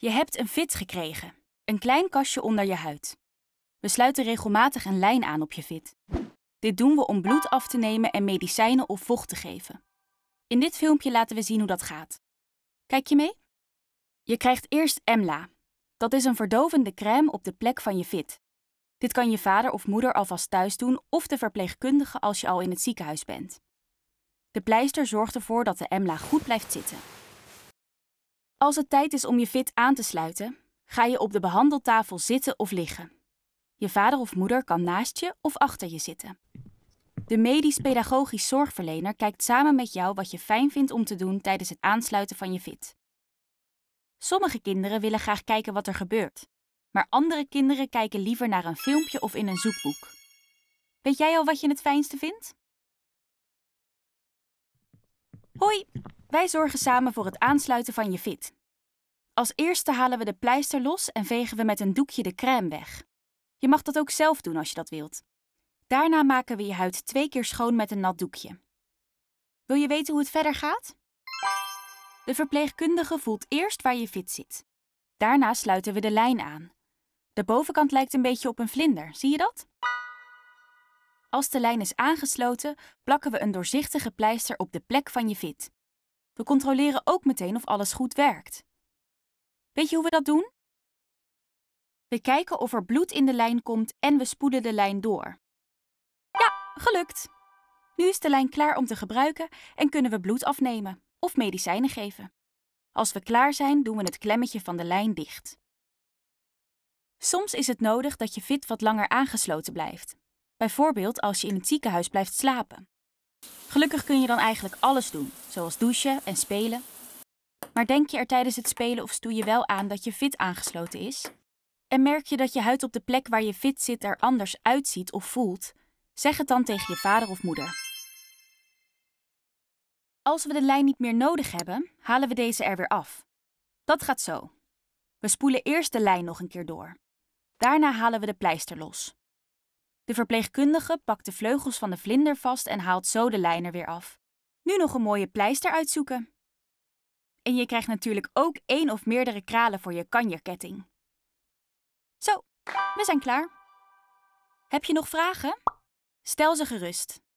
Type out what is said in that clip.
Je hebt een fit gekregen, een klein kastje onder je huid. We sluiten regelmatig een lijn aan op je fit. Dit doen we om bloed af te nemen en medicijnen of vocht te geven. In dit filmpje laten we zien hoe dat gaat. Kijk je mee? Je krijgt eerst EMLA. Dat is een verdovende crème op de plek van je fit. Dit kan je vader of moeder alvast thuis doen of de verpleegkundige als je al in het ziekenhuis bent. De pleister zorgt ervoor dat de EMLA goed blijft zitten. Als het tijd is om je fit aan te sluiten, ga je op de behandeltafel zitten of liggen. Je vader of moeder kan naast je of achter je zitten. De medisch-pedagogisch zorgverlener kijkt samen met jou wat je fijn vindt om te doen tijdens het aansluiten van je fit. Sommige kinderen willen graag kijken wat er gebeurt, maar andere kinderen kijken liever naar een filmpje of in een zoekboek. Weet jij al wat je het fijnste vindt? Hoi, wij zorgen samen voor het aansluiten van je fit. Als eerste halen we de pleister los en vegen we met een doekje de crème weg. Je mag dat ook zelf doen als je dat wilt. Daarna maken we je huid twee keer schoon met een nat doekje. Wil je weten hoe het verder gaat? De verpleegkundige voelt eerst waar je fit zit. Daarna sluiten we de lijn aan. De bovenkant lijkt een beetje op een vlinder, zie je dat? Als de lijn is aangesloten, plakken we een doorzichtige pleister op de plek van je fit. We controleren ook meteen of alles goed werkt. Weet je hoe we dat doen? We kijken of er bloed in de lijn komt en we spoelen de lijn door. Ja, gelukt! Nu is de lijn klaar om te gebruiken en kunnen we bloed afnemen of medicijnen geven. Als we klaar zijn, doen we het klemmetje van de lijn dicht. Soms is het nodig dat je fit wat langer aangesloten blijft. Bijvoorbeeld als je in het ziekenhuis blijft slapen. Gelukkig kun je dan eigenlijk alles doen, zoals douchen en spelen. Maar denk je er tijdens het spelen of je wel aan dat je fit aangesloten is? En merk je dat je huid op de plek waar je fit zit er anders uitziet of voelt? Zeg het dan tegen je vader of moeder. Als we de lijn niet meer nodig hebben, halen we deze er weer af. Dat gaat zo. We spoelen eerst de lijn nog een keer door. Daarna halen we de pleister los. De verpleegkundige pakt de vleugels van de vlinder vast en haalt zo de lijner weer af. Nu nog een mooie pleister uitzoeken. En je krijgt natuurlijk ook één of meerdere kralen voor je kanjerketting. Zo, we zijn klaar. Heb je nog vragen? Stel ze gerust.